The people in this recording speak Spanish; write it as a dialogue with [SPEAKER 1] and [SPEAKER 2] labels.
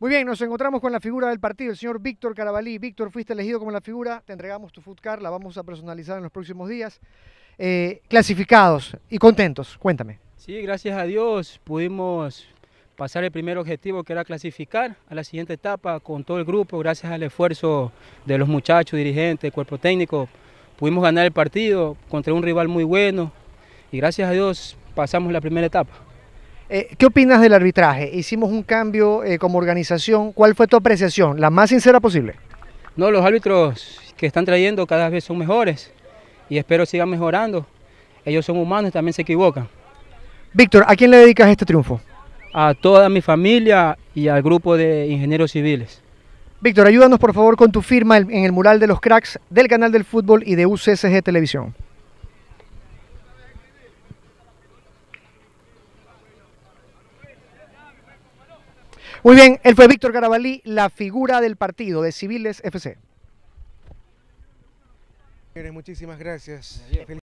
[SPEAKER 1] Muy bien, nos encontramos con la figura del partido, el señor Víctor Carabalí. Víctor, fuiste elegido como la figura, te entregamos tu food car, la vamos a personalizar en los próximos días. Eh, clasificados y contentos, cuéntame.
[SPEAKER 2] Sí, gracias a Dios pudimos pasar el primer objetivo que era clasificar a la siguiente etapa con todo el grupo, gracias al esfuerzo de los muchachos, dirigentes, cuerpo técnico, pudimos ganar el partido contra un rival muy bueno y gracias a Dios pasamos la primera etapa.
[SPEAKER 1] Eh, ¿Qué opinas del arbitraje? Hicimos un cambio eh, como organización. ¿Cuál fue tu apreciación? La más sincera posible.
[SPEAKER 2] No, los árbitros que están trayendo cada vez son mejores y espero sigan mejorando. Ellos son humanos y también se equivocan.
[SPEAKER 1] Víctor, ¿a quién le dedicas este triunfo?
[SPEAKER 2] A toda mi familia y al grupo de ingenieros civiles.
[SPEAKER 1] Víctor, ayúdanos por favor con tu firma en el mural de los cracks del canal del fútbol y de UCSG Televisión. Muy bien, él fue Víctor Garabalí, la figura del partido de Civiles FC. Muchísimas gracias.